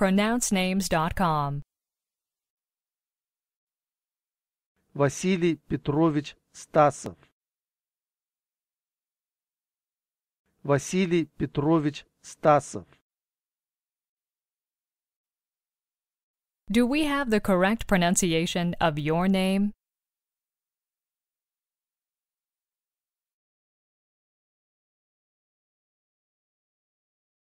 pronouncenames.com. Василий Петрович Стасов. Василий Петрович Стасов. Do we have the correct pronunciation of your name?